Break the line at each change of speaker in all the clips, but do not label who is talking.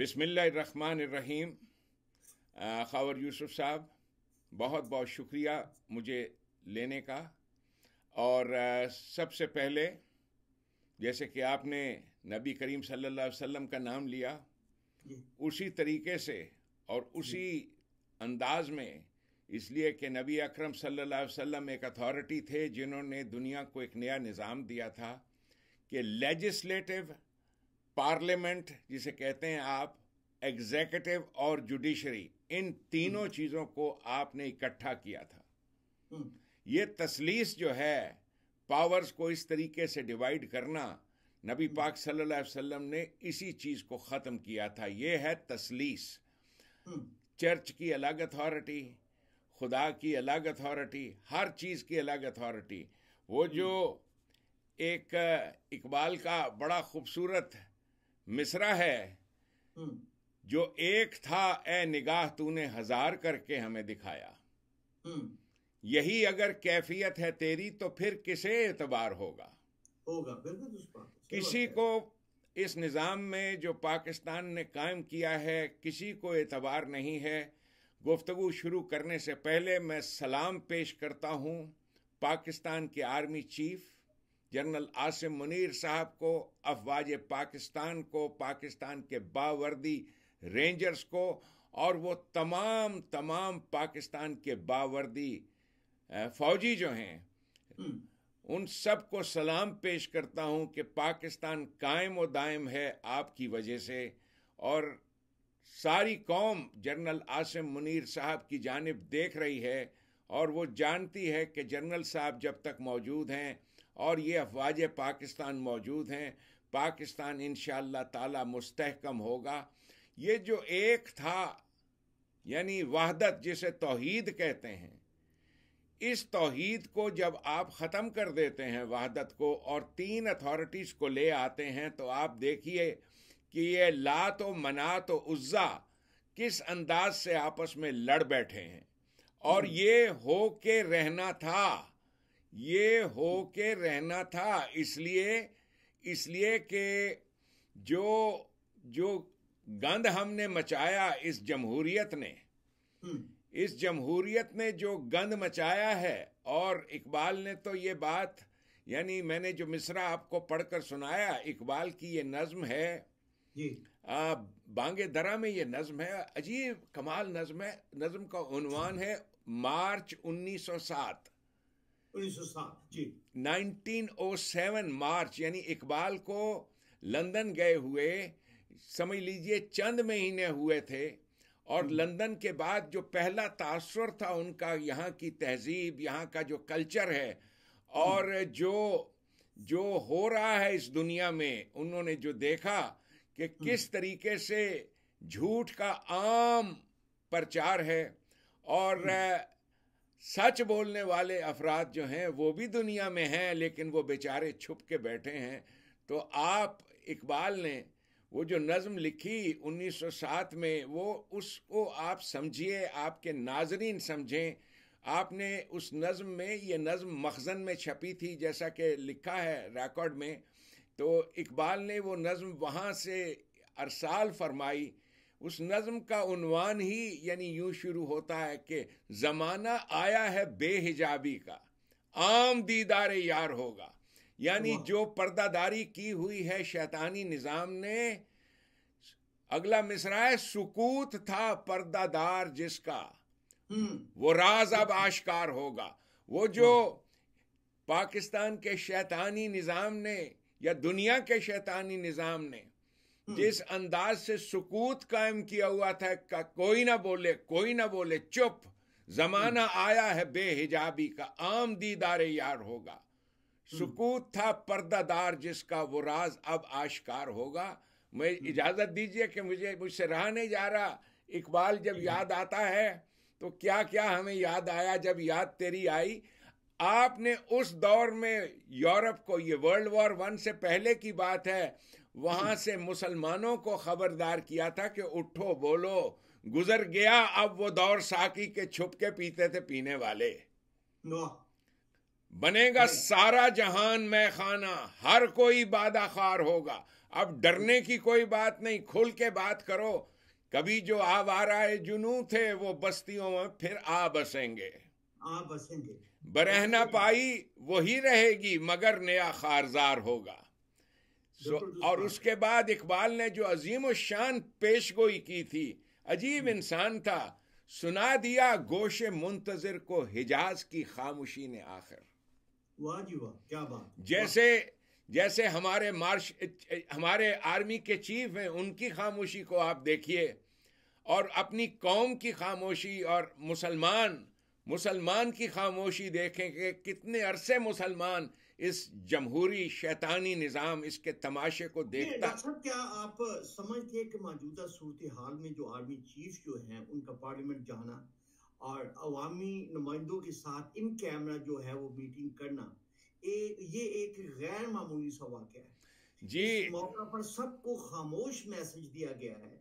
बिसमीम ख़ावर यूसुफ साहब बहुत बहुत शुक्रिया मुझे लेने का और सबसे पहले जैसे कि आपने नबी करीम सल्लल्लाहु अलैहि वसल्लम का नाम लिया उसी तरीके से और उसी अंदाज में इसलिए कि नबी अकरम सल्लल्लाहु अलैहि वसल्लम एक अथॉरिटी थे जिन्होंने दुनिया को एक नया निज़ाम दिया था कि लेजिस्लेटिव पार्लियामेंट जिसे कहते हैं आप एग्जेकटिव और जुडिशरी इन तीनों हम्म। चीज़ों को आपने इकट्ठा किया था हम्म। ये तसलीस जो है पावर्स को इस तरीके से डिवाइड करना नबी हम्म। पाक सल्लल्लाहु अलैहि वसल्लम ने इसी चीज़ को ख़त्म किया था ये है तसलीस चर्च की अलग अथॉरिटी खुदा की अलग अथॉरिटी हर चीज़ की अलग अथॉरिटी वो जो एक इकबाल का बड़ा खूबसूरत मिसरा है हम्म। जो एक था ए निगाह तूने हजार करके हमें दिखाया हम्म। यही अगर कैफियत है तेरी तो फिर किसे एतबार होगा
होगा बिल्कुल तो
किसी को इस निज़ाम में जो पाकिस्तान ने कायम किया है किसी को एतबार नहीं है गुफ्तु शुरू करने से पहले मैं सलाम पेश करता हूँ पाकिस्तान के army chief general Asim Munir साहब को अफवाज पाकिस्तान को पाकिस्तान के बावर्दी रेंजर्स को और वो तमाम तमाम पाकिस्तान के बावर्दी फौजी जो हैं हम्म। उन सब को सलाम पेश करता हूं कि पाकिस्तान कायम व दायम है आपकी वजह से और सारी कौम जनरल आसिम मुनीर साहब की जानब देख रही है और वो जानती है कि जनरल साहब जब तक मौजूद हैं और ये अफवाज पाकिस्तान मौजूद हैं पाकिस्तान इन ताला मुस्तकम होगा ये जो एक था यानी वहदत जिसे तोहीद कहते हैं इस तोहद को जब आप ख़त्म कर देते हैं वहदत को और तीन अथॉरिटीज़ को ले आते हैं तो आप देखिए कि ये लात व मनात व उज़्ज़ा किस अंदाज से आपस में लड़ बैठे हैं और हम्म। ये हो के रहना था ये हो के रहना था इसलिए इसलिए कि जो जो गंद हमने मचाया इस जमहूरियत ने हम्म। इस जमहूरियत ने जो गंद मचाया है और इकबाल ने तो ये बात यानी मैंने जो मिसरा आपको पढ़कर सुनाया इकबाल की ये नज्म है आ, बांगे दरा में ये नज्म है अजीब कमाल नज्म है नज्म का उनवान है मार्च 1907 1907 जी मार्च यानी इकबाल को लंदन गए हुए समझ लीजिए चंद महीने हुए थे और हम्म। लंदन के बाद जो पहला तासर था उनका यहाँ की तहजीब यहाँ का जो कल्चर है हम्म। और जो जो हो रहा है इस दुनिया में उन्होंने जो देखा कि हम्म। किस तरीके से झूठ का आम प्रचार है और सच बोलने वाले अफराद जो हैं वो भी दुनिया में हैं लेकिन वो बेचारे छुप के बैठे हैं तो आप इकबाल ने वो जो नज़म लिखी 1907 में वो उसको आप समझिए आपके नाजरीन समझें आपने उस नज़म में ये नज़म मखजन में छपी थी जैसा कि लिखा है रिकॉर्ड में तो इकबाल ने वो नज़म वहाँ से अरसाल फरमाई उस नज्म का उनवान ही यानी यूं शुरू होता है कि ज़माना आया है बेहिजाबी का आम दीदार यार होगा यानी जो पर्दादारी की हुई है शैतानी निज़ाम ने अगला मिसरा है सुकूत था पर्दादार जिसका हम्म। वो राज अब अच्छा। आश्कार होगा वो जो पाकिस्तान के शैतानी निज़ाम ने या दुनिया के शैतानी निज़ाम ने Hmm. जिस अंदाज से सुकूत कायम किया हुआ था का कोई ना बोले कोई ना बोले चुप जमाना hmm. आया है बेहिजाबी का आम दीदार यार होगा hmm. सुकूत था पर्दादार जिसका वो राज अब आश्कार होगा मैं इजाजत दीजिए कि मुझे मुझसे रहा नहीं जा रहा इकबाल जब याद आता है तो क्या क्या हमें याद आया जब याद तेरी आई आपने उस दौर में यूरोप को ये वर्ल्ड वॉर वन से पहले की बात है वहां से मुसलमानों को खबरदार किया था कि उठो बोलो गुजर गया अब वो दौर साकी के छुप के पीते थे पीने वाले बनेगा सारा जहान मैं खाना हर कोई बादा खार होगा अब डरने की कोई बात नहीं खुल के बात करो कभी जो आवारा जुनू थे वो बस्तियों में फिर आ बसेंगे आ बसेंगे बरहना पाई वही रहेगी मगर नया खारजार होगा और उसके बाद इकबाल ने जो अजीम शान पेश गोई की थी अजीब हम्म। इंसान था सुना दिया गोश मुंतजर को हिजाज की खामोशी ने आखिर
क्या बात
जैसे जैसे हमारे मार्श हमारे आर्मी के चीफ हैं उनकी खामोशी को आप देखिए और अपनी कौम की खामोशी और मुसलमान मुसलमान की खामोशी देखें कि कितने अरसे मुसलमान इस जमहूरी शैतानी निज़ाम इसके तमाशे को देखता डॉक्टर
क्या आप समझते हैं कि मौजूदा सूरत हाल में जो आर्मी चीफ जो है उनका पार्लियामेंट जाना और अवामी नुमाइंदों के साथ इन कैमरा जो है वो मीटिंग करना ए, ये एक गैर मामूली सा वाक़ है जी इस मौका पर सबको खामोश मैसेज दिया गया है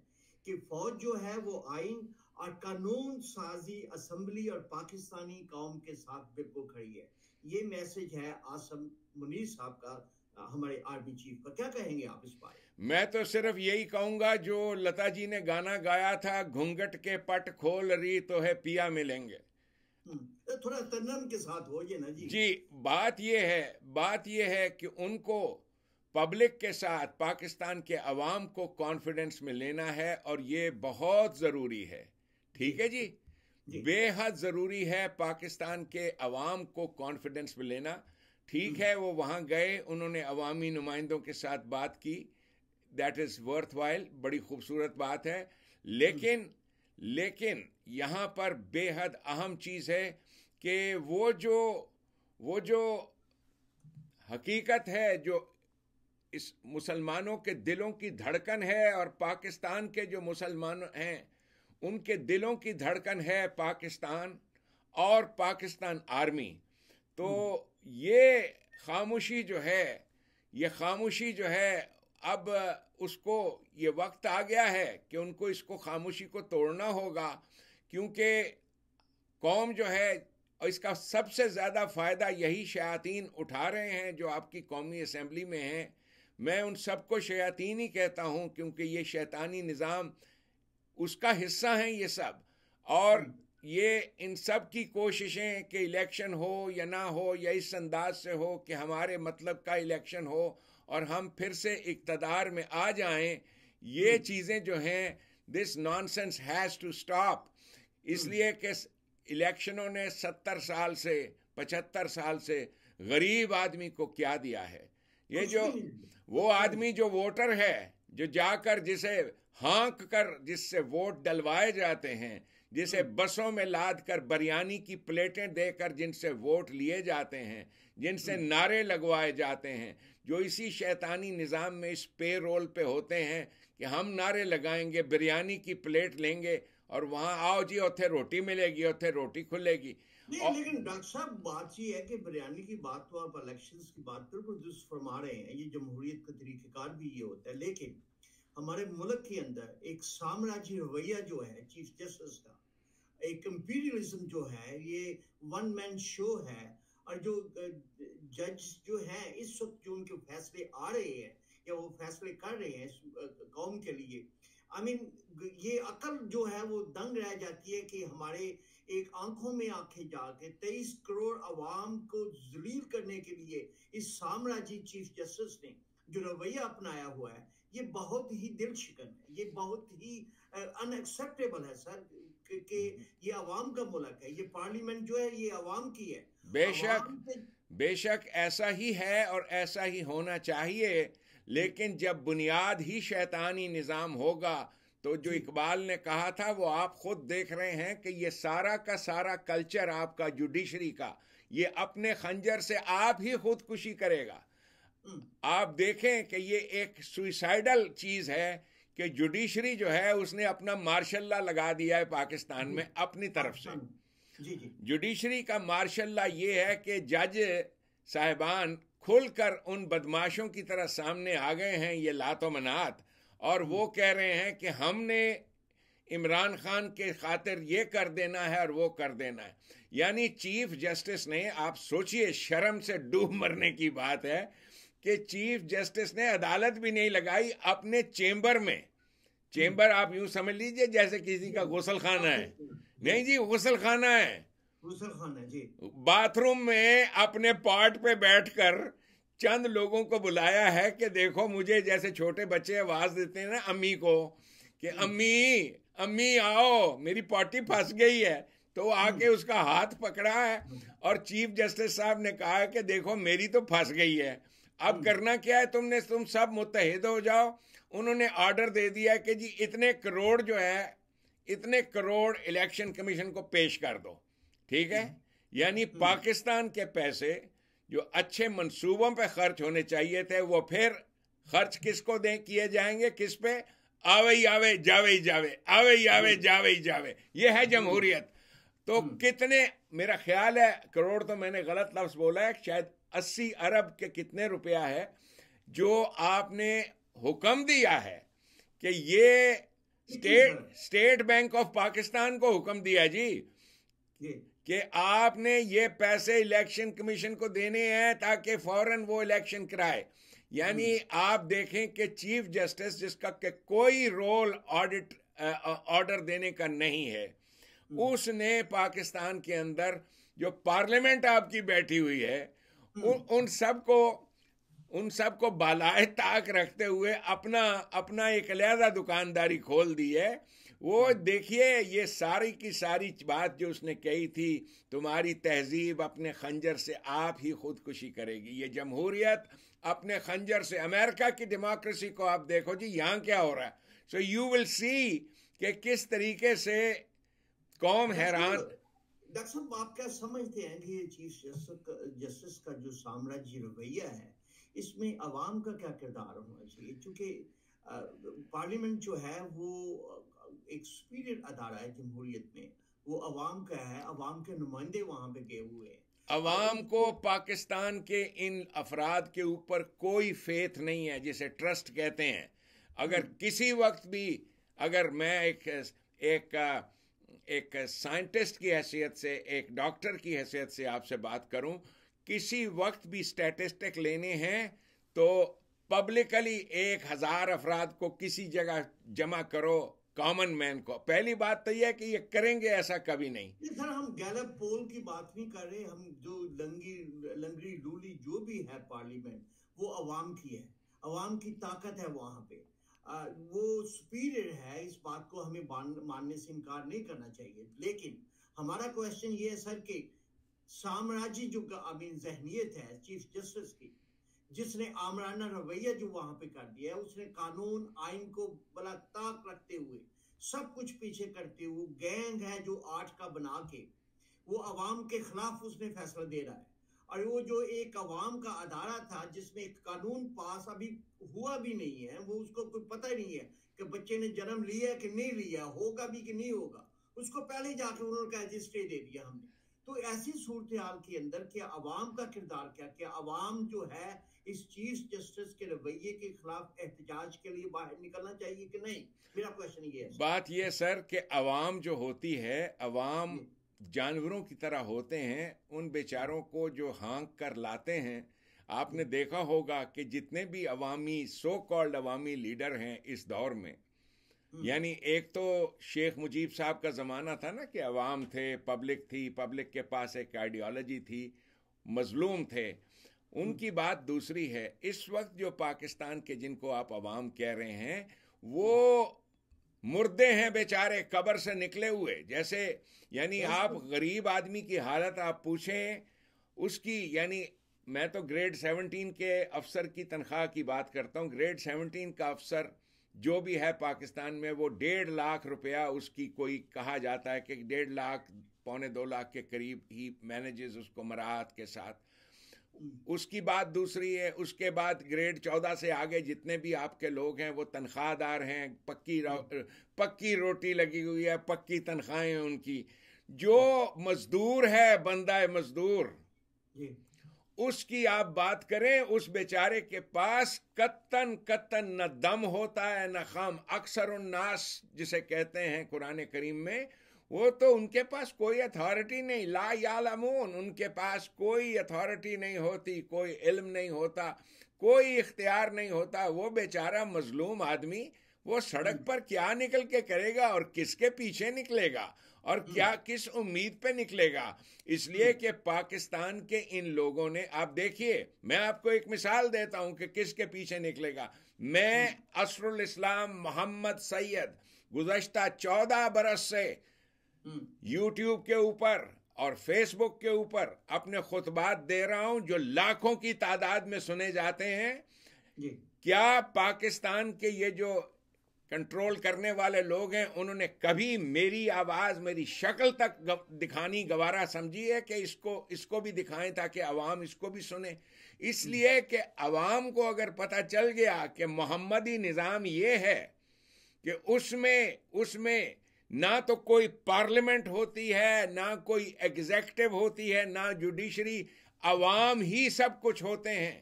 कि फौज जो है वो आइन और कानून साजी असम्बली और पाकिस्तानी कौम के साथ बिल्कुल खड़ी है ये मैसेज है आसम मुनीर साहब का
हमारे आर्मी चीफ का क्या कहेंगे आप इस बारे मैं तो सिर्फ यही कहूंगा जो लता जी ने गाना गाया था घूंघट के पट खोल रही तो है पिया मिलेंगे
हम्म, तो थोड़ा तनम के साथ हो ये ना जी जी
बात ये है बात ये है कि उनको पब्लिक के साथ पाकिस्तान के अवाम को कॉन्फिडेंस में लेना है और ये बहुत ज़रूरी है ठीक है जी बेहद ज़रूरी है पाकिस्तान के अवाम को कॉन्फिडेंस में लेना ठीक है वो वहाँ गए उन्होंने अवामी नुमाइंदों के साथ बात की दैट इज़ वर्थ वाइल बड़ी खूबसूरत बात है लेकिन लेकिन यहाँ पर बेहद अहम चीज़ है कि वो जो वो जो हकीकत है जो इस मुसलमानों के दिलों की धड़कन है और पाकिस्तान के जो मुसलमान हैं उनके दिलों की धड़कन है पाकिस्तान और पाकिस्तान आर्मी तो हम्म। ये खामोशी जो है ये खामोशी जो है अब उसको ये वक्त आ गया है कि उनको इसको खामोशी को तोड़ना होगा क्योंकि कौम जो है और इसका सबसे ज़्यादा फ़ायदा यही शयातीन उठा रहे हैं जो आपकी कौमी असम्बली में हैं मैं उन सबको शयातीन ही कहता हूँ क्योंकि ये शैतानी निज़ाम उसका हिस्सा हैं ये सब और ये इन सब की कोशिशें कि इलेक्शन हो या ना हो या इस अंदाज से हो कि हमारे मतलब का इलेक्शन हो और हम फिर से इकतदार में आ जाएं ये हम्म। चीज़ें जो हैं this nonsense has to stop इसलिए हम्म। कि इलेक्शनों ने सत्तर साल से पचहत्तर साल से गरीब आदमी को क्या दिया है ये जो वो हम्म। आदमी जो वोटर है जो जाकर जिसे हाँक कर जिससे वोट डलवाए जाते हैं जिसे हम्म। बसों में लाद कर बिरयानी की प्लेटें देकर जिनसे वोट लिए जाते हैं जिनसे हम्म। नारे लगवाए जाते हैं जो इसी शैतानी निज़ाम में इस पे रोल पे होते हैं कि हम नारे लगाएंगे बिरयानी की प्लेट लेंगे और वहाँ आओ जी उतें रोटी मिलेगी उथे रोटी खुलेगी
नहीं लेकिन डॉक्टर साहब बात ये है कि बिरयानी की बात तो आप इलेक्शंस की बात बिल्कुल दुरुस्त फरमा रहे हैं ये जमहूरियत का तरीक़ेकार भी ये होता है लेकिन हमारे मुल्क के अंदर एक साम्राज्य रवैया जो है चीफ जस्टिस का एक इम्पीरियलिज्म जो है ये वन मैन शो है और जो जज जो है इस वक्त जो उनके फैसले आ रहे हैं या वो फैसले कर रहे हैं कौम के लिए आई I मीन mean, ये अकल जो है वो दंग रह जाती है कि हमारे एक आंखों में आंखें जाके तेईस करोड़ आवाम को जलील करने के लिए इस साम्राज्य चीफ जस्टिस ने जो रवैया अपनाया हुआ है ये बहुत ही दिल शिकन है ये बहुत ही अनएक्सेप्टेबल है सर कि ये आवाम का मुल्क है ये पार्लियामेंट जो है ये आवाम की है
बेशक बेशक ऐसा ही है और ऐसा ही होना चाहिए लेकिन जब बुनियाद ही शैतानी निज़ाम होगा तो जो इकबाल ने कहा था वो आप खुद देख रहे हैं कि ये सारा का सारा कल्चर आपका जुडिशरी का ये अपने खंजर से आप ही खुदकुशी करेगा आप देखें कि ये एक सुइसाइडल चीज है कि जुडिशरी जो है उसने अपना मार्शल ला लगा दिया है पाकिस्तान में हम्म। अपनी तरफ से हम्म। जुडिशरी का मार्शल ला ये है कि जज साहबान खुलकर उन बदमाशों की तरह सामने आ गए हैं ये लातो मनात और वो हम्म। कह रहे हैं कि हमने इमरान खान के खातिर ये कर देना है और वो कर देना है यानी चीफ जस्टिस ने आप सोचिए शर्म से डूब मरने की बात है कि चीफ जस्टिस ने अदालत भी नहीं लगाई अपने चेंबर में चेंबर हम्म। आप यूं समझ लीजिए जैसे किसी का हम्म। गोसल खाना है हाँ, नहीं जी गोसल खाना है बाथरूम में अपने पार्ट पे बैठकर चंद लोगों को बुलाया है कि देखो मुझे जैसे छोटे बच्चे आवाज देते हैं ना अम्मी को कि हम्म। अम्मी अम्मी आओ मेरी पॉटी फंस गई है तो आके उसका हाथ पकड़ा है और चीफ जस्टिस साहब ने कहा है कि देखो मेरी तो फंस गई है अब हम्म। करना क्या है तुमने तुम सब मुतहद हो जाओ उन्होंने ऑर्डर दे दिया कि जी इतने करोड़ जो है इतने करोड़ इलेक्शन कमीशन को पेश कर दो ठीक है हम्म। यानी हम्म। पाकिस्तान के पैसे जो अच्छे मंसूबों पे खर्च होने चाहिए थे वो फिर खर्च किसको दे किए जाएंगे किस पे आवे ही आवे जावे ही जावे आवे ही आवे जावे ही जावे ये है जमहूरियत तो कितने मेरा ख्याल है करोड़ तो मैंने गलत लफ्ज बोला है शायद अस्सी अरब के कितने रुपया है जो आपने हुक्म दिया है कि ये state state bank of Pakistan को हुक्म दिया जी कि आपने ये पैसे इलेक्शन कमीशन को देने हैं ताकि फौरन वो इलेक्शन कराए यानी हम्म। आप देखें कि चीफ जस्टिस जिसका के कोई रोल ऑडिट ऑर्डर देने का नहीं है हम्म। उसने पाकिस्तान के अंदर जो पार्लियामेंट आपकी बैठी हुई है उन हम्म। उन सबको उन सबको बालाए ताक रखते हुए अपना अपना एक लिहाजा दुकानदारी खोल दी है वो हम्म। देखिए ये सारी की सारी बात जो उसने कही थी तुम्हारी तहजीब अपने खंजर से आप ही खुदकुशी करेगी ये जमहूरियत अपने खंजर से अमेरिका की डेमोक्रेसी को आप देखो जी यहाँ क्या हो रहा है सो यू विल सी कि किस तरीके से कौम हैरान डॉक्टर
साहब आप क्या समझते हैं कि ये चीफ जस्टिस जस्टिस का जो साम्राज्य रवैया है इसमें आवाम का क्या किरदार होना चाहिए क्योंकि पार्लियामेंट जो है वो एक सुपीरियर अदारा है जमहूरियत में वो आवाम का है आवाम के नुमाइंदे वहाँ
पे गए हुए हैं अवाम को पाकिस्तान के इन अफराद के ऊपर कोई फेथ नहीं है जिसे ट्रस्ट कहते हैं अगर हम्म। किसी वक्त भी अगर मैं एक एक एक साइंटिस्ट की हैसियत से एक डॉक्टर की हैसियत से आपसे बात करूं किसी वक्त भी स्टैटिस्टिक लेने हैं तो पब्लिकली एक हज़ार अफराद को किसी जगह जमा करो कॉमन मैन को पहली बात तो यह कि ये करेंगे ऐसा कभी नहीं
सर हम गैलप पोल की बात नहीं कर रहे हम जो लंगी लंगड़ी डूली जो भी है पार्लियामेंट वो आवाम की है अवाम की ताकत है वहां पे वो सुपीरियर है इस बात को हमें मानने से इनकार नहीं करना चाहिए लेकिन हमारा क्वेश्चन ये है सर कि साम्राज्य जो आई मीन जहनीत है चीफ जस्टिस की जिसने आमराना रवैया जो वहां पे कर दिया है उसने कानून आइन को बला रखते हुए सब कुछ पीछे करते हुए गैंग है जो आर्ट का बना के वो आवाम के खिलाफ उसने फैसला दे रहा है और वो जो एक अवाम का अदारा था जिसमें एक कानून पास अभी हुआ भी नहीं है वो उसको कोई पता नहीं है कि बच्चे ने जन्म लिया कि नहीं लिया होगा भी कि नहीं होगा उसको पहले जाके उन्होंने कहा स्टे दे दिया हमने तो ऐसी सूरत हाल के अंदर कि अवाम का किरदार क्या क्या अवाम जो है इस चीफ जस्टिस के रवैये के खिलाफ एहतजाज के लिए बाहर निकलना चाहिए कि नहीं मेरा क्वेश्चन ये है
बात यह सर कि अवाम जो होती है अवाम जानवरों की तरह होते हैं उन बेचारों को जो हाँक कर लाते हैं आपने देखा होगा कि जितने भी अवामी सो कॉल्ड अवामी लीडर हैं इस दौर में हम्म। यानी एक तो शेख मुजीब साहब का ज़माना था ना कि अवाम थे पब्लिक थी पब्लिक के पास एक आइडियोलॉजी थी मजलूम थे उनकी हम्म। बात दूसरी है इस वक्त जो पाकिस्तान के जिनको आप अवाम कह रहे हैं वो मुर्दे हैं बेचारे कब्र से निकले हुए जैसे यानी आप गरीब आदमी की हालत आप पूछें उसकी यानी मैं तो ग्रेड सेवनटीन के अफसर की तनख्वाह की बात करता हूँ ग्रेड सेवनटीन का अफसर जो भी है पाकिस्तान में वो डेढ़ लाख रुपया उसकी कोई कहा जाता है कि डेढ़ लाख पौने दो लाख के करीब ही मैनेजेस उसको मराहत के साथ उसकी बात दूसरी है उसके बाद ग्रेड चौदह से आगे जितने भी आपके लोग हैं वो तनख्वाहदार हैं पक्की हम्म। पक्की रोटी लगी हुई है पक्की तनख्वाहें उनकी जो हम्म। मजदूर है बंदा है मजदूर उसकी आप बात करें उस बेचारे के पास कत्तन कत्तन न दम होता है न खाम अक्सर उन्नास जिसे कहते हैं कुरान करीम में वो तो उनके पास कोई अथॉरिटी नहीं ला लमून उनके पास कोई अथॉरिटी नहीं होती कोई इल्म नहीं होता कोई इख्तियार नहीं होता वो बेचारा मजलूम आदमी वो सड़क हम्म। पर क्या निकल के करेगा और किसके पीछे निकलेगा और हम्म। क्या किस उम्मीद पे निकलेगा इसलिए हम्म। कि पाकिस्तान के इन लोगों ने आप देखिए मैं आपको एक मिसाल देता हूं कि किसके पीछे निकलेगा मैं असरुल इस्लाम मोहम्मद सैयद गुजशत चौदह बरस से यूट्यूब के ऊपर और फेसबुक के ऊपर अपने खुतबात दे रहा हूं जो लाखों की तादाद में सुने जाते हैं क्या पाकिस्तान के ये जो कंट्रोल करने वाले लोग हैं उन्होंने कभी मेरी आवाज मेरी शक्ल तक दिखानी गवारा समझी है कि इसको इसको भी दिखाएं ताकि अवाम इसको भी सुने इसलिए कि अवाम को अगर पता चल गया कि मोहम्मदी निज़ाम ये है कि उसमें उसमें ना तो कोई पार्लियामेंट होती है ना कोई एग्जेक्टिव होती है ना जुडिशरी अवाम ही सब कुछ होते हैं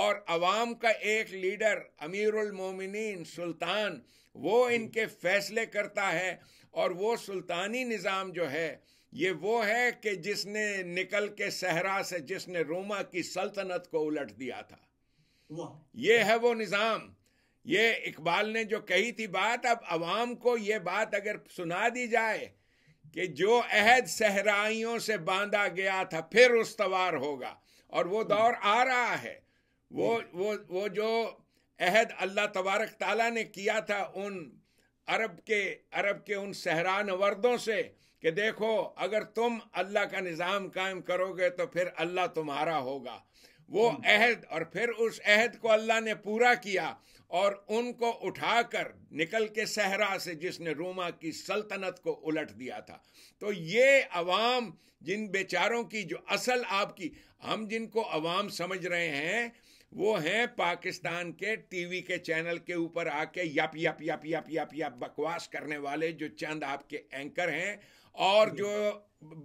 और अवाम का एक लीडर अमीरुल मोमिनीन सुल्तान वो इनके फैसले करता है और वो सुल्तानी निज़ाम जो है ये वो है कि जिसने निकल के सहरा से जिसने रोमा की सल्तनत को उलट दिया था ये है वो निज़ाम ये इकबाल ने जो कही थी बात अब आवाम को ये बात अगर सुना दी जाए कि जो अहद सहराइयों से बांधा गया था फिर उसवार होगा और वो हम्म। दौर आ रहा है वो हम्म। वो वो जो अहद अल्लाह तबारक ताला ने किया था उन अरब के अरब के उन सहरान वर्दों से कि देखो अगर तुम अल्लाह का निज़ाम कायम करोगे तो फिर अल्लाह तुम्हारा होगा वो हम्म। अहद और फिर उस अहद को अल्लाह ने पूरा किया और उनको उठाकर निकल के सहरा से जिसने रोमा की सल्तनत को उलट दिया था तो ये अवाम जिन बेचारों की जो असल आपकी हम जिनको अवाम समझ रहे हैं वो हैं पाकिस्तान के टीवी के चैनल के ऊपर आके yap yap yap yap yap yap बकवास करने वाले जो चंद आपके एंकर हैं और जो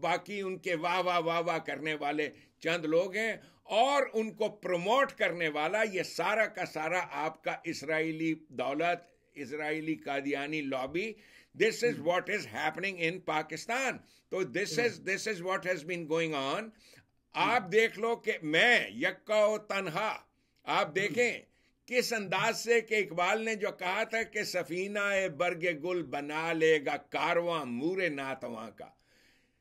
बाकी उनके वाह वाह वाह वाह करने वाले चंद लोग हैं और उनको प्रमोट करने वाला ये सारा का सारा आपका इसराइली दौलत इसराइली कादियानी lobby this is what is happening in Pakistan तो this is this is what has been going on आप देख लो कि मैं यक्का तनहा आप हम्म। देखें किस अंदाज से कि इकबाल ने जो कहा था कि सफीना ए बर्गे गुल बना लेगा कारवां मूरे नातवा का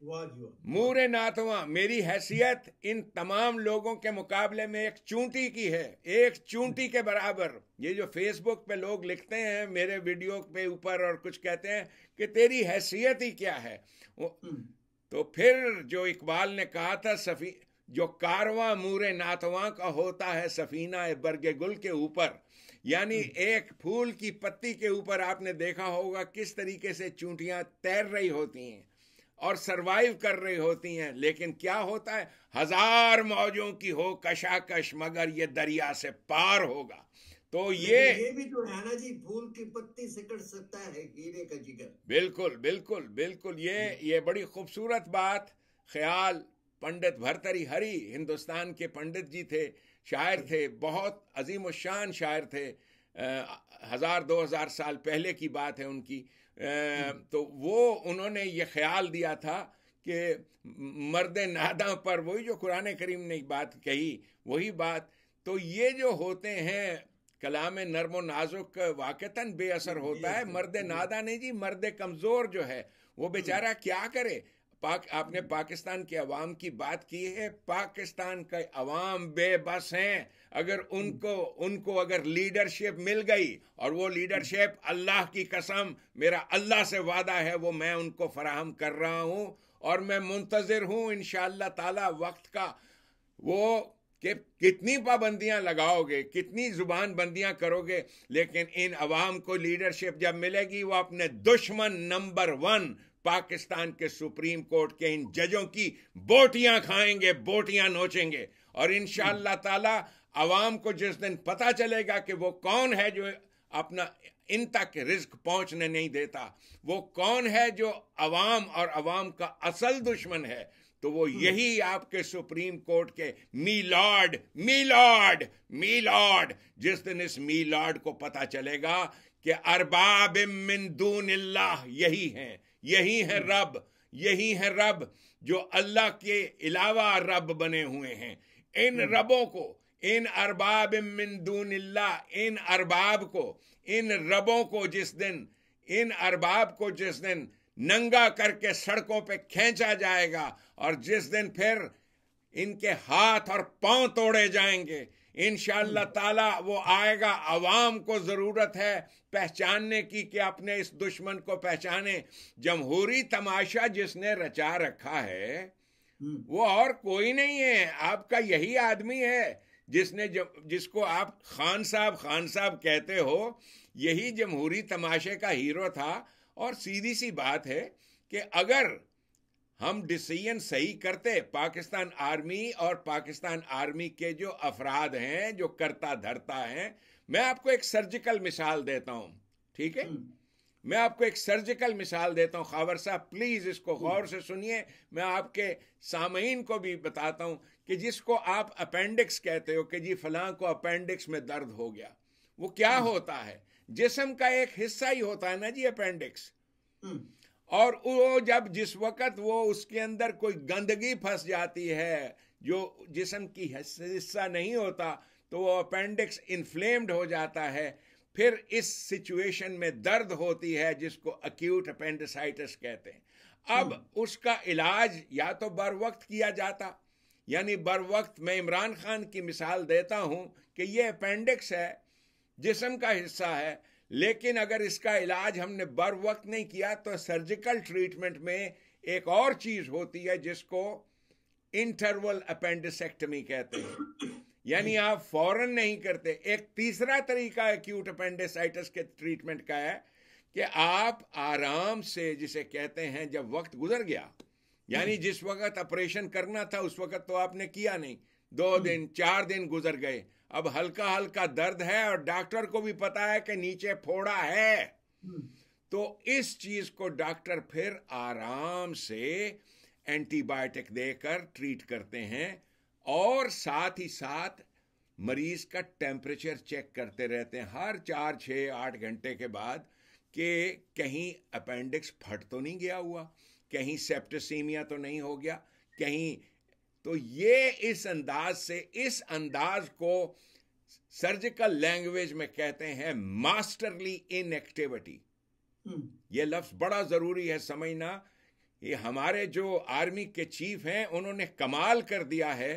मूरे
नाथवा मेरी हैसियत इन तमाम लोगों के मुकाबले में एक चूंटी की है एक चूंटी के बराबर ये जो फेसबुक पे लोग लिखते हैं मेरे वीडियो पे ऊपर और कुछ कहते हैं कि तेरी हैसियत ही क्या है hmm. तो फिर जो इकबाल ने कहा था सफी जो कारवा मूरे नातवा का होता है सफीना बरगे गुल के ऊपर यानी hmm. एक फूल की पत्ती के ऊपर आपने देखा होगा किस तरीके से चूंटियां तैर रही होती हैं और सरवाइव कर रही होती हैं लेकिन क्या होता है हजार मौजों की हो कशाकश मगर ये दरिया से पार होगा तो ये ये
भी तो है ना जी फूल की पत्ती सिकड़ सकता है हीरे का जिगर
बिल्कुल बिल्कुल बिल्कुल ये हम्म। ये बड़ी खूबसूरत बात ख्याल पंडित भरतरी हरी हिंदुस्तान के पंडित जी थे शायर थे बहुत अजीम शान शायर थे आ, हजार दो हजार साल पहले की बात है उनकी तो वो उन्होंने ये ख्याल दिया था कि मर्द नादा पर वही जो कुरान करीम ने बात कही वही बात तो ये जो होते हैं कलाम नरम नाजुक वाकता बेअसर होता है मर्द नादा नहीं जी मर्द कमज़ोर जो है वो बेचारा क्या करे पाक आपने पाकिस्तान के अवाम की बात की है पाकिस्तान का अवाम बेबस हैं अगर उनको उनको अगर लीडरशिप मिल गई और वो लीडरशिप अल्लाह की कसम मेरा अल्लाह से वादा है वो मैं उनको फराहम कर रहा हूँ और मैं मुंतज़र हूँ इन ताला वक्त का वो कि कितनी पाबंदियां लगाओगे कितनी जुबान बंदियां करोगे लेकिन इन अवाम को लीडरशिप जब मिलेगी वो अपने दुश्मन नंबर वन पाकिस्तान के सुप्रीम कोर्ट के इन जजों की बोटियां खाएंगे बोटियां नोचेंगे और इन ताला आवाम को जिस दिन पता चलेगा कि वो कौन है जो अपना इन तक रिस्क पहुंचने नहीं देता वो कौन है जो अवाम और अवाम का असल दुश्मन है तो वो हम्म। यही आपके सुप्रीम कोर्ट के my lord my lord my lord जिस दिन इस मी लॉर्ड को पता चलेगा कि अरबाब मिंदून यही हैं यही है रब यही है रब जो अल्लाह के अलावा रब बने हुए हैं इन हम्म। रबों को इन अरबाब मिन इन अरबाब को इन रबों को जिस दिन इन अरबाब को जिस दिन नंगा करके सड़कों पे खींचा जाएगा और जिस दिन फिर इनके हाथ और पांव तोड़े जाएंगे इन हम्म। ताला वो आएगा आवाम को ज़रूरत है पहचानने की कि अपने इस दुश्मन को पहचाने जमहूरी तमाशा जिसने रचा रखा है हम्म। वो और कोई नहीं है आपका यही आदमी है जिसने जब जिसको आप खान साहब खान साहब कहते हो यही जमहूरी तमाशे का हीरो था और सीधी सी बात है कि अगर हम डिसीजन सही करते पाकिस्तान आर्मी और पाकिस्तान आर्मी के जो अफराद हैं जो करता धरता हैं मैं आपको एक सर्जिकल मिसाल देता हूं ठीक है हम्म। मैं आपको एक सर्जिकल मिसाल देता हूं खावर साहब प्लीज इसको हम्म। गौर से सुनिए मैं आपके सामीन को भी बताता हूं कि जिसको आप अपेंडिक्स कहते हो कि जी फलां को अपेंडिक्स में दर्द हो गया वो क्या हम्म। होता है जिसम का एक हिस्सा ही होता है ना जी अपेंडिक्स और वो जब जिस वक्त वो उसके अंदर कोई गंदगी फंस जाती है जो जिसम की हिस्सा नहीं होता तो वो अपेंडिक्स इन्फ्लेम्ड हो जाता है फिर इस सिचुएशन में दर्द होती है जिसको अक्यूट अपेंडिसाइटिस कहते हैं अब हम्म। उसका इलाज या तो बर वक्त किया जाता यानी बर वक्त मैं इमरान खान की मिसाल देता हूं कि ये अपेंडिक्स है जिसम का हिस्सा है लेकिन अगर इसका इलाज हमने बर वक्त नहीं किया तो सर्जिकल ट्रीटमेंट में एक और चीज होती है जिसको इंटरवल अपेंडिसेक्टमी कहते हैं यानी आप फौरन नहीं करते एक तीसरा तरीका एक्यूट अपेंडिसाइटिस के ट्रीटमेंट का है कि आप आराम से जिसे कहते हैं जब वक्त गुजर गया यानी हम्म। जिस वक्त ऑपरेशन करना था उस वक्त तो आपने किया नहीं दो हम्म। दिन चार दिन गुजर गए अब हल्का हल्का दर्द है और डॉक्टर को भी पता है कि नीचे फोड़ा है हम्म। तो इस चीज को डॉक्टर फिर आराम से एंटीबायोटिक देकर ट्रीट करते हैं और साथ ही साथ मरीज का टेम्परेचर चेक करते रहते हैं हर चार छः आठ घंटे के बाद कि कहीं अपेंडिक्स फट तो नहीं गया हुआ कहीं सेप्टोसीमिया तो नहीं हो गया कहीं तो ये इस अंदाज से इस अंदाज को सर्जिकल लैंग्वेज में कहते हैं मास्टरली इन एक्टिविटी ये लफ्ज बड़ा जरूरी है समझना ये हमारे जो आर्मी के चीफ हैं उन्होंने कमाल कर दिया है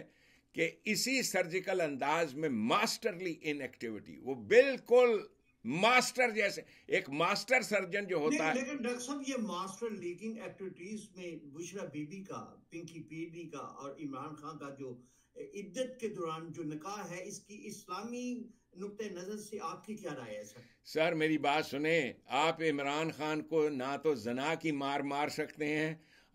कि इसी सर्जिकल अंदाज में मास्टरली इन एक्टिविटी वो बिल्कुल मास्टर जैसे एक मास्टर सर्जन जो होता है लेकिन
डॉक्टर साहब ये मास्टर लीकिंग एक्टिविटीज में बुशरा बीबी का पिंकी पीडी का और इमरान खान का जो इद्दत के दौरान जो निकाह है इसकी इस्लामी नुक्ते नज़र से आपकी क्या राय है सर
सर मेरी बात सुने आप इमरान खान को ना तो जना की मार मार सकते हैं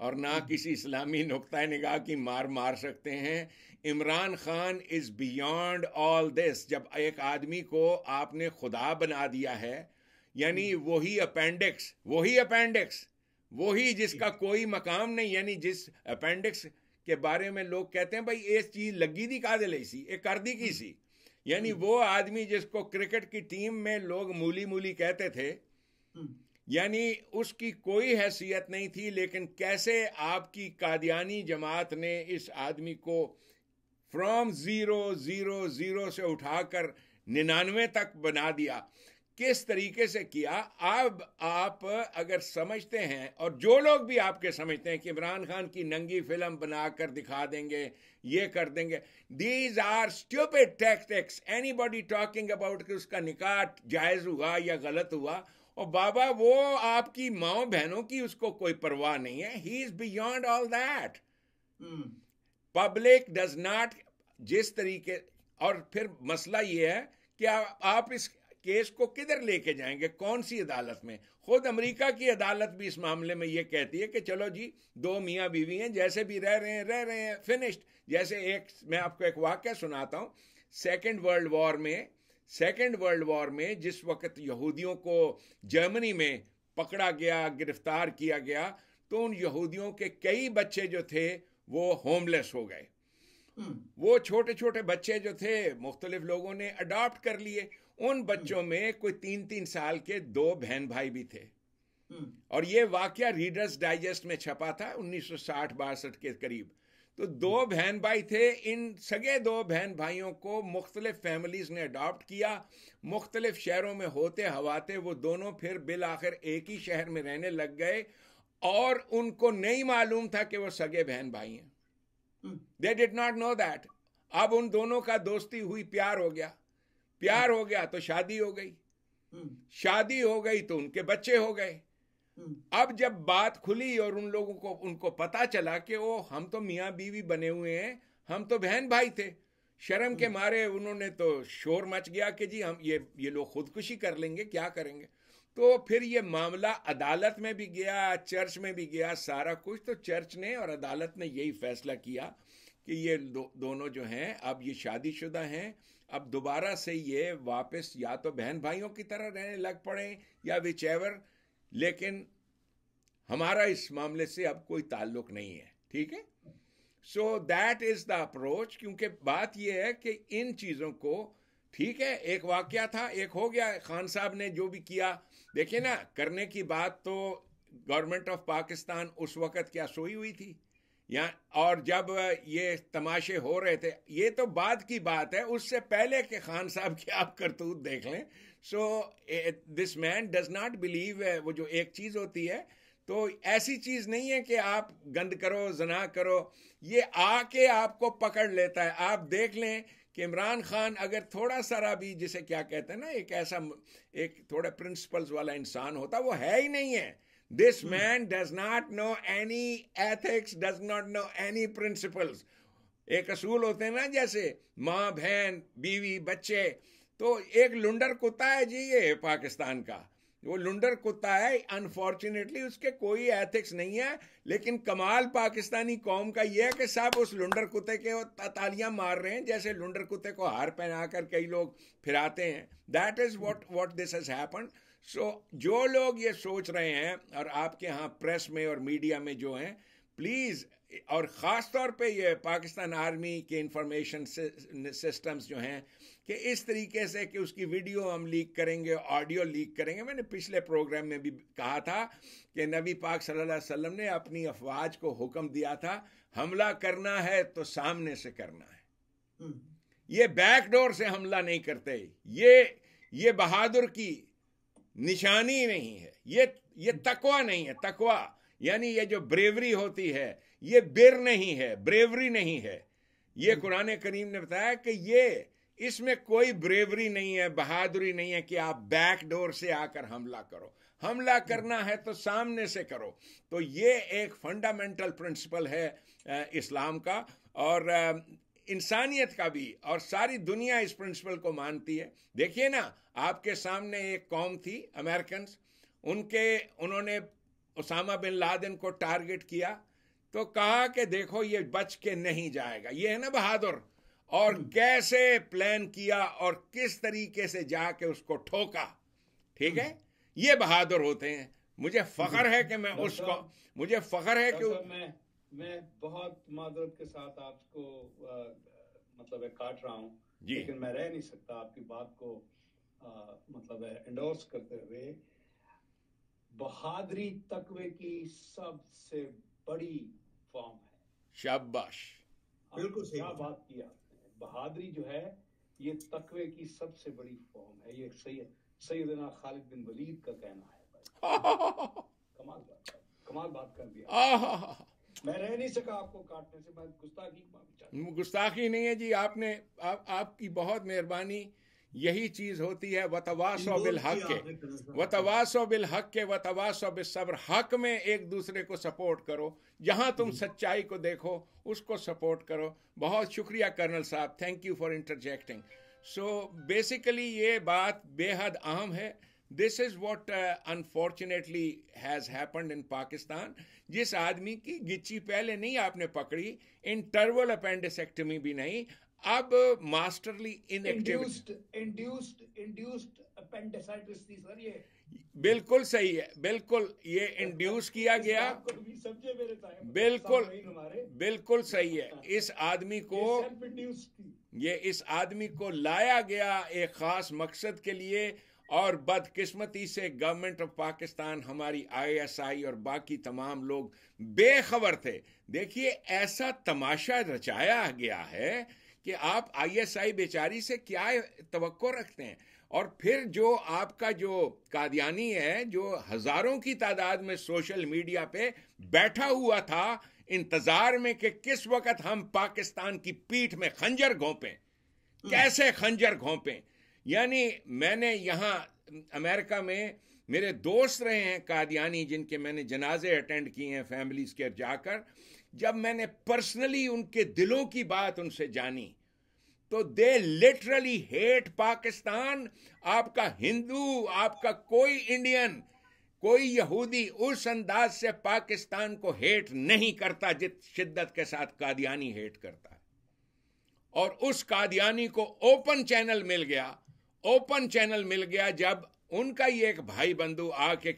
और ना हम्म। किसी इस्लामी नुक्ता निगाह की मार मार सकते हैं Imran Khan is beyond all this जब एक आदमी को आपने खुदा बना दिया है यानी हम्म। वही अपेंडिक्स वही अपेंडिक्स वही जिसका कोई मकाम नहीं यानी जिस अपेंडिक्स के बारे में लोग कहते हैं भाई एक चीज़ लगी दी का दिल सी एक कर दी की हम्म। सी यानी हम्म। वो आदमी जिसको क्रिकेट की टीम में लोग मूली मूली कहते थे यानी उसकी कोई हैसियत नहीं थी लेकिन कैसे आपकी कादियानी जमात ने इस आदमी को फ्रॉम ज़ीरो ज़ीरो ज़ीरो से उठाकर निन्यानवे तक बना दिया किस तरीके से किया अब आप अगर समझते हैं और जो लोग भी आपके समझते हैं कि इमरान खान की नंगी फिल्म बनाकर दिखा देंगे ये कर देंगे these are stupid tactics anybody talking about कि उसका निकाह जायज़ हुआ या गलत हुआ और बाबा वो आपकी माओ बहनों की उसको कोई परवाह नहीं है he is beyond all that public does not जिस तरीके और फिर मसला ये है कि आ, आप इस केस को किधर लेके जाएंगे कौन सी अदालत में खुद अमेरिका की अदालत भी इस मामले में ये कहती है कि चलो जी दो मियाँ बीवी हैं जैसे भी रह रहे हैं रह रहे हैं फिनिश्ड जैसे एक मैं आपको एक वाक्य सुनाता हूँ सेकेंड वर्ल्ड वॉर में सेकेंड वर्ल्ड वॉर में जिस वक्त यहूदियों को जर्मनी में पकड़ा गया गिरफ्तार किया गया तो उन यहूदियों के कई बच्चे जो थे वो होमलेस हो गए वो छोटे छोटे बच्चे जो थे मुख्तलिफ लोगों ने अडॉप्ट कर लिए उन बच्चों हम्म। में कोई तीन तीन साल के दो बहन भाई भी थे हम्म। और ये वाक्य रीडर्स डाइजेस्ट में छपा था 1960 बासठ के करीब तो दो हम्म। बहन भाई थे इन सगे दो बहन भाइयों को मुख्तलिफ फैमिलीज ने अडॉप्ट किया मुख्तलिफ शहरों में होते हवाते वो दोनों फिर बिल आखिर एक ही शहर में रहने लग गए और उनको नहीं मालूम था कि वो सगे बहन भाई हैं they did not know that अब उन दोनों का दोस्ती हुई प्यार हो गया प्यार हो गया तो शादी हो गई शादी हो गई तो उनके बच्चे हो गए अब जब बात खुली और उन लोगों को उनको पता चला कि वो हम तो मियाँ बीवी बने हुए हैं हम तो बहन भाई थे शर्म के मारे उन्होंने तो शोर मच गया कि जी हम ये ये लोग खुदकुशी कर लेंगे क्या करेंगे तो फिर ये मामला अदालत में भी गया चर्च में भी गया सारा कुछ तो चर्च ने और अदालत ने यही फैसला किया कि ये दो, दोनों जो हैं अब ये शादीशुदा हैं अब दोबारा से ये वापस या तो बहन भाइयों की तरह रहने लग पड़े या विचेवर लेकिन हमारा इस मामले से अब कोई ताल्लुक नहीं है ठीक है so that is the approach क्योंकि बात यह है कि इन चीज़ों को ठीक है एक वाक्य था एक हो गया खान साहब ने जो भी किया देखिए ना करने की बात तो गवर्नमेंट ऑफ पाकिस्तान उस वक़्त क्या सोई हुई थी या और जब ये तमाशे हो रहे थे ये तो बाद की बात है उससे पहले के खान साहब के आप करतूत देख लें so this man does not believe है वो जो एक चीज़ होती है तो ऐसी चीज़ नहीं है कि आप गंद करो जना करो ये आके आपको पकड़ लेता है आप देख लें कि इमरान खान अगर थोड़ा सारा भी जिसे क्या कहते हैं ना एक ऐसा एक थोड़ा प्रिंसिपल्स वाला इंसान होता वो है ही नहीं है this man does not know any ethics does not know any principles एक असूल होते हैं ना जैसे माँ बहन बीवी बच्चे तो एक लुंडर कुत्ता है जी ये पाकिस्तान का वो लुंडर कुत्ता है अनफॉर्चुनेटली उसके कोई एथिक्स नहीं है लेकिन कमाल पाकिस्तानी कौम का ये है कि सब उस लुंडर कुत्ते के तालियां मार रहे हैं जैसे लुंडर कुत्ते को हार पहना कर कई लोग फिराते हैं that is what what this has happen सो जो लोग ये सोच रहे हैं और आपके यहाँ प्रेस में और मीडिया में जो हैं प्लीज़ और ख़ास तौर पे ये पाकिस्तान आर्मी के इंफॉर्मेशन सिस्टम्स जो हैं कि इस तरीके से कि उसकी वीडियो हम लीक करेंगे ऑडियो लीक करेंगे मैंने पिछले प्रोग्राम में भी कहा था कि नबी पाक सल्लल्लाहु अलैहि वसल्लम ने अपनी अफवाज को हुक्म दिया था हमला करना है तो सामने से करना है हम्म। ये बैकडोर से हमला नहीं करते ये ये बहादुर की निशानी नहीं है ये ये तकवा नहीं है तकवा यानी ये जो ब्रेवरी होती है ये बेर नहीं है ब्रेवरी नहीं है ये हम्म। कुरान करीम ने बताया कि ये इसमें कोई ब्रेवरी नहीं है बहादुरी नहीं है कि आप बैक डोर से आकर हमला करो हमला हम्म। करना है तो सामने से करो तो ये एक फंडामेंटल प्रिंसिपल है इस्लाम का और इंसानियत का भी और सारी दुनिया इस प्रिंसिपल को मानती है देखिए ना आपके सामने एक कौम थी अमेरिकन उनके उन्होंने उसामा बिन लादेन को टारगेट किया तो कहा कि देखो ये बच के नहीं जाएगा ये है ना बहादुर और हम्म। कैसे प्लान किया और किस तरीके से जाके उसको ठोका ठीक है हम्म। ये बहादुर होते हैं मुझे फखर है कि मैं उसको मुझे फखर है कि
मैं मैं बहुत मादरत के साथ आपको आ, मतलब काट रहा हूँ
लेकिन मैं रह नहीं
सकता आपकी बात को आ, मतलब एंडोर्स करते हुए बहादुरी तकवे की सबसे बड़ी फॉर्म है शाबाश बिल्कुल सही क्या बात किया बहादुरी जो है ये तकवे की सबसे बड़ी फॉर्म है ये सैयद सैदना खालिद बिन वलीद का कहना है कमाल बात कमाल बात कर दिया
मैं रह नहीं सका
आपको काटने से मैं गुस्ताखी
गुस्ताखी नहीं है जी आपने आ, आपकी बहुत मेहरबानी यही चीज होती है वतवास बिल हक के वतवास बिल हक के वतवास बिल सब्र हक में एक दूसरे को सपोर्ट करो जहां तुम सच्चाई को देखो उसको सपोर्ट करो बहुत शुक्रिया कर्नल साहब thank you for interjecting so basically ये बात बेहद अहम है this is what unfortunately has happened in Pakistan जिस आदमी की गिच्ची पहले नहीं आपने पकड़ी इन टर्वल अपेंडिसेक्टमी भी नहीं अब masterly inactive
induced induced appendicitis थी सर ये
बिल्कुल सही है बिल्कुल ये इंड्यूस किया गया बिल्कुल बिल्कुल सही है इस आदमी को ये इस आदमी को लाया गया एक खास मकसद के लिए और बदकिस्मती से गवर्नमेंट ऑफ पाकिस्तान हमारी आईएसआई और बाकी तमाम लोग बेखबर थे देखिए ऐसा तमाशा रचाया गया है कि आप आईएसआई बेचारी से क्या तवक्को रखते हैं और फिर जो आपका जो कादियानी है जो हजारों की तादाद में सोशल मीडिया पे बैठा हुआ था इंतजार में कि किस वक्त हम पाकिस्तान की पीठ में खंजर घोंपें हम्म। कैसे खंजर घोंपें यानी मैंने यहां अमेरिका में मेरे दोस्त रहे हैं कादियानी जिनके मैंने जनाजे अटेंड किए हैं फैमिलीज के जाकर जब मैंने पर्सनली उनके दिलों की बात उनसे जानी तो दे लिटरली हेट पाकिस्तान आपका हिंदू आपका कोई इंडियन कोई यहूदी उस अंदाज से पाकिस्तान को हेट नहीं करता जित शिद्दत के साथ कादियानी हेट करता है और उस कादियानी को ओपन चैनल मिल गया ओपन चैनल मिल गया जब उनका ये एक भाई बंधु आके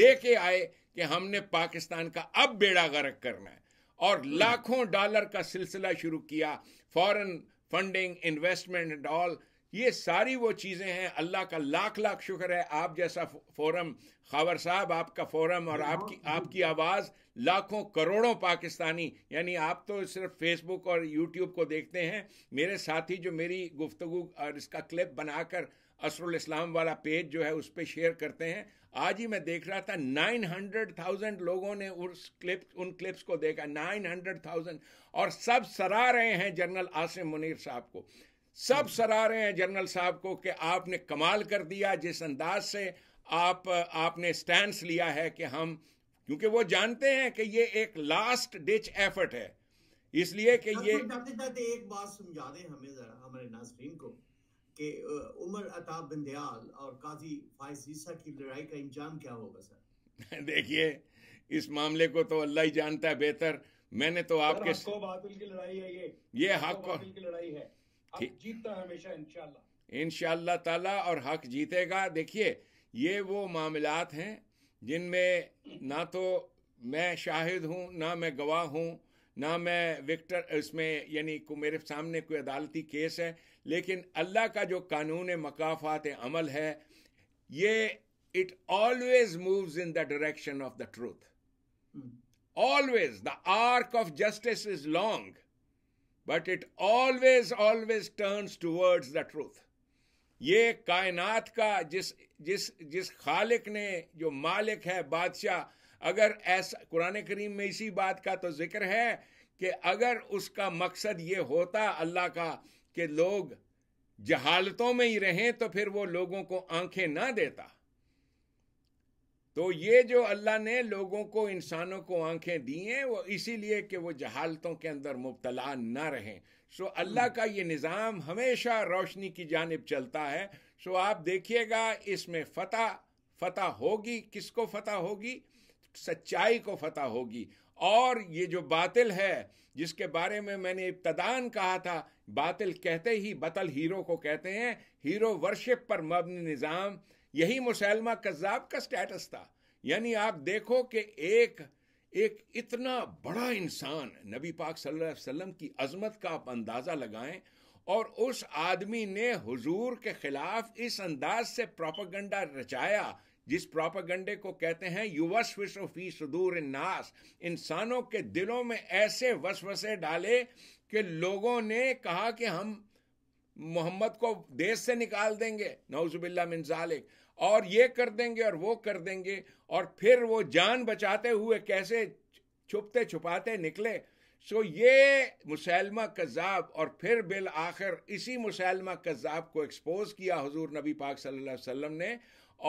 लेके आए कि हमने पाकिस्तान का अब बेड़ा गर्क करना है और लाखों डॉलर का सिलसिला शुरू किया foreign funding investment and all ये सारी वो चीज़ें हैं अल्लाह का लाख लाख शुक्र है आप जैसा फोरम खावर साहब आपका फोरम और हाँ, आपकी हाँ। आपकी आवाज़ लाखों करोड़ों पाकिस्तानी यानी आप तो सिर्फ फेसबुक और यूट्यूब को देखते हैं मेरे साथी जो मेरी गुफ्तगु और इसका क्लिप बनाकर असरुल इस्लाम वाला पेज जो है उस पर शेयर करते हैं आज ही मैं देख रहा था नाइन हंड्रेड थाउजेंड लोगों ने उस क्लिप उन क्लिप्स को देखा नाइन हंड्रेड थाउजेंड और सब सराह रहे हैं जनरल आसिम मुनीर साहब को सब हाँ। सराह रहे हैं जनरल साहब को कि आपने कमाल कर दिया जिस अंदाज से आप आपने स्टैंड लिया है कि हम क्योंकि वो जानते हैं कि ये एक लास्ट डिच एफर्ट है इसलिए कि ये
डॉक्टर दाते एक बात समझा दें हमें जरा हमारे नाजरीन को कि उमर अताब बंदयाल और काजी फायजीसा की लड़ाई का इंजाम क्या होगा
सर देखिए इस मामले को तो अल्लाह ही जानता है बेहतर मैंने तो आपके हक
बातिल की लड़ाई है ये ये हक और... की लड़ाई है हक जीतता हमेशा इंशाल्लाह
इंशाल्लाह ताला और हक जीतेगा देखिए ये वो मामलात हैं जिनमें ना तो मैं शाहिद हूँ ना मैं गवाह हूँ ना मैं विक्टर इसमें यानी को मेरे सामने कोई अदालती केस है लेकिन अल्लाह का जो कानून मकाफात अमल है ये it always moves in the direction of the truth always the arc of justice is long but it always always turns towards the truth ये कायनात का जिस जिस जिस खालिक ने जो मालिक है बादशाह अगर ऐसा कुरान करीम में इसी बात का तो जिक्र है कि अगर उसका मकसद ये होता अल्लाह का कि लोग जहालतों में ही रहें तो फिर वो लोगों को आंखें ना देता तो ये जो अल्लाह ने लोगों को इंसानों को आंखें दी हैं वो इसीलिए कि वो जहालतों के अंदर मुबतला ना रहें सो अल्लाह हम्म। का ये निज़ाम हमेशा रोशनी की जानब चलता है सो आप देखिएगा इसमें फतह फतह होगी किसको फतह होगी सच्चाई को फतह होगी और ये जो बातिल है जिसके बारे में मैंने इब्तदान कहा था बातिल कहते ही बतल हीरो को कहते हैं हीरो वर्शिप पर मबनी निज़ाम यही मुसलमा कज़ाब का स्टेटस था यानी आप देखो कि एक एक इतना बड़ा इंसान नबी पाक सल्लल्लाहु अलैहि वसल्लम की अजमत का आप अंदाज़ा लगाएं और उस आदमी ने हुजूर के खिलाफ इस अंदाज से प्रोपागंडा रचाया जिस प्रोपागंडे को कहते हैं युवस विश्वफी सदूर नास इंसानों के दिलों में ऐसे वसवसे डाले कि लोगों ने कहा कि हम मोहम्मद को देश से निकाल देंगे नौजुबिल्ला मिनजाले और ये कर देंगे और वो कर देंगे और फिर वो जान बचाते हुए कैसे छुपते छुपाते निकले सो ये मुसलमा कज़ाब और फिर बिल आखिर इसी मुसलमा कज़ाब को एक्सपोज किया हजूर नबी पाक सल्लल्लाहु अलैहि वसल्लम ने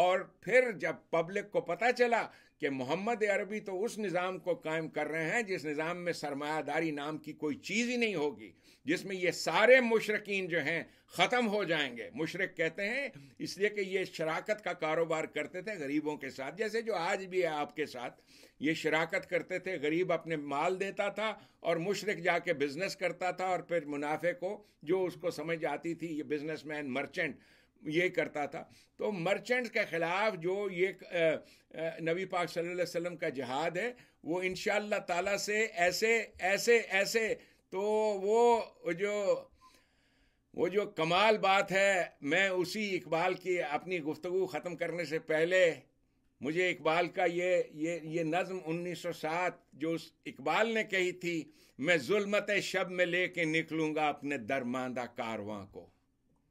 और फिर जब पब्लिक को पता चला कि मोहम्मद अरबी तो उस निज़ाम को कायम कर रहे हैं जिस निज़ाम में सरमायादारी नाम की कोई चीज़ ही नहीं होगी जिसमें ये सारे मुशरकिन जो हैं ख़त्म हो जाएंगे मुशरक कहते हैं इसलिए कि ये शराकत का कारोबार करते थे गरीबों के साथ जैसे जो आज भी है आपके साथ ये शराकत करते थे गरीब अपने माल देता था और मुशरक जाके बिज़नेस करता था और फिर मुनाफे को जो उसको समझ आती थी ये बिज़नेस मैन मर्चेंट ये करता था तो मर्चेंट्स के ख़िलाफ़ जो ये नबी पाक सल्लल्लाहु अलैहि वसल्लम का जहाद है वो इन ताला से ऐसे ऐसे ऐसे तो वो जो वो जो कमाल बात है मैं उसी इकबाल की अपनी गुफ्तु ख़त्म करने से पहले मुझे इकबाल का ये ये ये नज़म 1907 जो उस इकबाल ने कही थी मैं जुलमत शब में लेके निकलूँगा अपने दरमांदा कारवां को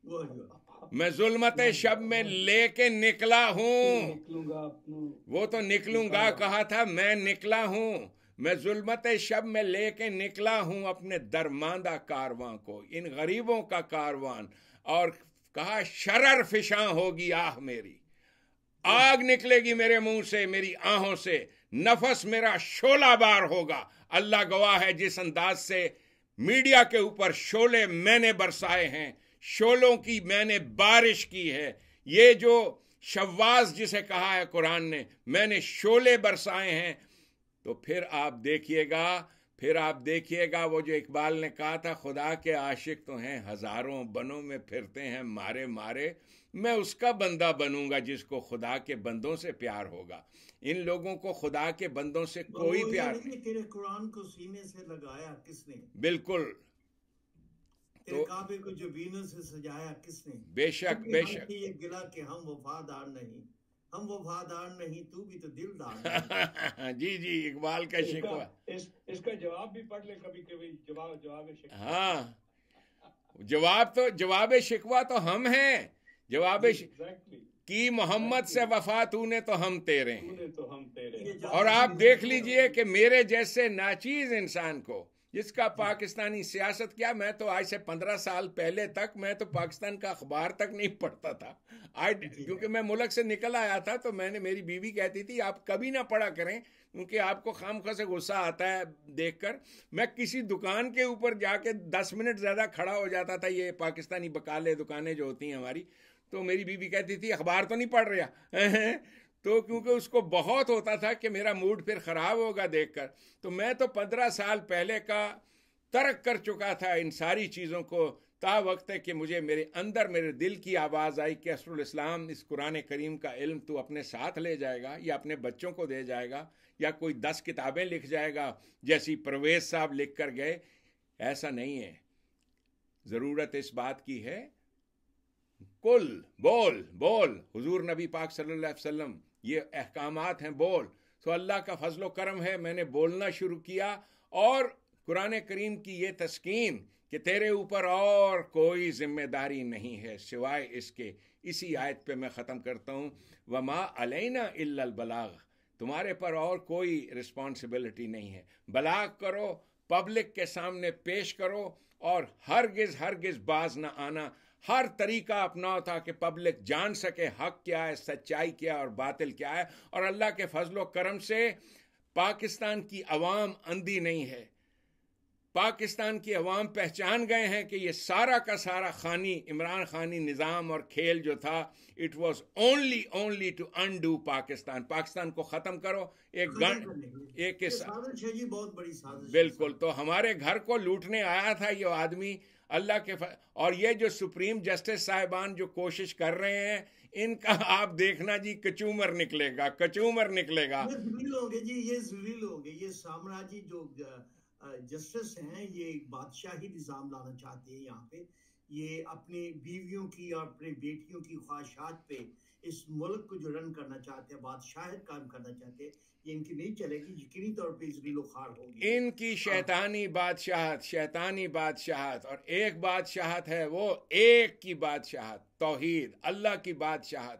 मैं
जुलमत शब में लेके निकला हूँ वो तो निकलूंगा कहा था मैं निकला हूँ मैं जुलमत शब में लेके निकला हूँ अपने दरमांदा कारवां को इन गरीबों का कारवां और कहा शरर फिशा होगी आह मेरी आग निकलेगी मेरे मुंह से मेरी आहों से नफस मेरा शोला बार होगा अल्लाह गवाह है जिस अंदाज से मीडिया के ऊपर शोले मैंने बरसाए हैं शोलों की मैंने बारिश की है ये जो शवाज जिसे कहा है कुरान ने मैंने शोले बरसाए हैं तो फिर आप देखिएगा फिर आप देखिएगा वो जो इकबाल ने कहा था खुदा के आशिक तो हैं हज़ारों बनों में फिरते हैं मारे मारे मैं उसका बंदा बनूंगा जिसको खुदा के बंदों से प्यार होगा इन लोगों को खुदा के बंदों से कोई प्यार
नहीं तेरे कुरान को सीने से लगाया किसने बिल्कुल तो काबे को जो वीनों से सजाया किसने बेशक बेशक ये गिला कि हम वफादार नहीं हम वफादार नहीं तू भी तो
दिलदार जी जी इकबाल का शिकवा
इस, इसका जवाब भी पढ़ ले कभी कभी जवाब जवाब
हाँ जवाब तो जवाब शिकवा तो हम हैं जवाब
exactly.
कि मोहम्मद से वफा तूने तो हम तेरे हैं
तो हम तेरे
और आप देख लीजिए कि मेरे जैसे नाचीज इंसान को जिसका पाकिस्तानी सियासत क्या मैं तो आज से पंद्रह साल पहले तक मैं तो पाकिस्तान का अखबार तक नहीं पढ़ता था आज क्योंकि मैं मुल्क से निकल आया था तो मैंने मेरी बीवी कहती थी आप कभी ना पढ़ा करें क्योंकि आपको खाम खा से गुस्सा आता है देखकर मैं किसी दुकान के ऊपर जाके दस मिनट ज़्यादा खड़ा हो जाता था ये पाकिस्तानी बकाले दुकानें जो होती हैं हमारी तो मेरी बीवी कहती थी अखबार तो नहीं पढ़ रहा तो क्योंकि उसको बहुत होता था कि मेरा मूड फिर ख़राब होगा देखकर तो मैं तो पंद्रह साल पहले का तर्क कर चुका था इन सारी चीज़ों को ता वक्त है कि मुझे मेरे अंदर मेरे दिल की आवाज़ आई कि असरुल इस्लाम इस कुरान करीम का इल्म तू अपने साथ ले जाएगा या अपने बच्चों को दे जाएगा या कोई दस किताबें लिख जाएगा जैसी परवेज़ साहब लिख कर गए ऐसा नहीं है ज़रूरत इस बात की है कुल बोल बोल हुजूर नबी पाक सल्लल्लाहु अलैहि वसल्लम ये अहकाम हैं बोल तो अल्लाह का फजलो करम है मैंने बोलना शुरू किया और कुरान करीम की ये तस्कीन कि तेरे ऊपर और कोई जिम्मेदारी नहीं है सिवाय इसके इसी आयत पे मैं ख़त्म करता हूँ व माँ अलैना अलबलाग तुम्हारे पर और कोई रिस्पॉन्सिबिलिटी नहीं है बलाग करो पब्लिक के सामने पेश करो और हरगिज़ हरगिज़ बाज ना आना हर तरीका अपनाओ ताकि पब्लिक जान सके हक क्या है सच्चाई क्या है और बातिल क्या है और अल्लाह के फजलो करम से पाकिस्तान की अवाम अंधी नहीं है पाकिस्तान की अवाम पहचान गए हैं कि ये सारा का सारा खानी इमरान खानी निज़ाम और खेल जो था it was only only to undo Pakistan Pakistan को ख़त्म करो एक गन एक बिल्कुल तो हमारे घर को लूटने आया था ये आदमी अल्लाह के फ... और ये जो सुप्रीम जस्टिस साहिबान जो कोशिश कर रहे हैं इनका आप देखना जी कचूमर निकलेगा कचूमर निकलेगा
ये होंगे जी ये जलील होंगे ये साम्राज्य जो जस्टिस हैं ये एक बादशाही निज़ाम लाना चाहते हैं यहाँ पे ये अपने बीवियों की और अपने बेटियों की ख्वाहिशात पे इस मुल्क को जो रन करना चाहते हैं बादशाह कायम करना चाहते हैं ये इनकी नहीं चलेगी यकीनी तौर पे इसराइल खार होगी इनकी हाँ।
शैतानी बादशाह शैतानी बादशाह और एक बादशाह है वो एक की बादशाह तोहीद अल्लाह की बादशाह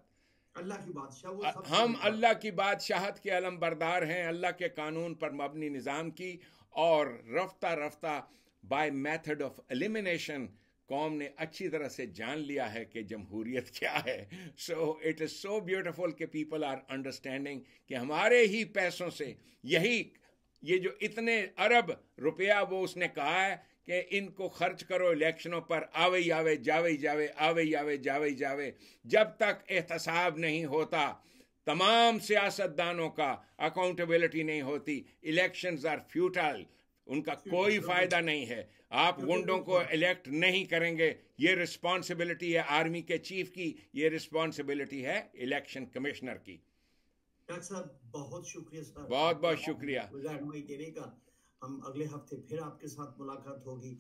अल्लाह की बादशाह हम अल्लाह की बादशाहत के अलम बरदार हैं अल्लाह के कानून पर मबनी निज़ाम की और रफ्ता रफ्ता बाय मेथड ऑफ एलिमिनेशन कौम ने अच्छी तरह से जान लिया है कि जमहूरियत क्या है so it is so beautiful कि पीपल आर अंडरस्टैंडिंग कि हमारे ही पैसों से यही ये जो इतने अरब रुपया वो उसने कहा है कि इनको खर्च करो इलेक्शनों पर आवे आवे जावे जावे आवे आवे जावे जावे जब तक एहतसाब नहीं होता तमाम सियासतदानों का अकाउंटेबिलिटी नहीं होती इलेक्शंस आर फ्यूटाइल उनका कोई फायदा नहीं है आप गुंडों को इलेक्ट नहीं करेंगे ये रिस्पॉन्सिबिलिटी है आर्मी के चीफ की ये रिस्पॉन्सिबिलिटी है इलेक्शन कमिश्नर की
बहुत शुक्रिया सर बहुत
बहुत शुक्रिया
देने का हम अगले हफ्ते फिर आपके साथ मुलाकात होगी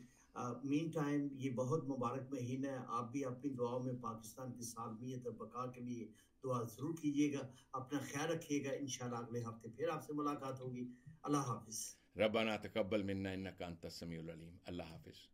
मीन टाइम ये बहुत मुबारक महीना है आप भी अपनी दुआओं में पाकिस्तान की सालमियत और बका के लिए दुआ ज़रूर कीजिएगा अपना ख्याल रखिएगा इन अगले हफ्ते फिर आपसे मुलाकात होगी अल्लाह हाफिज़
रबाना तकबल मन्ना इन्ना कांता समीम अल्लाह हाफिज़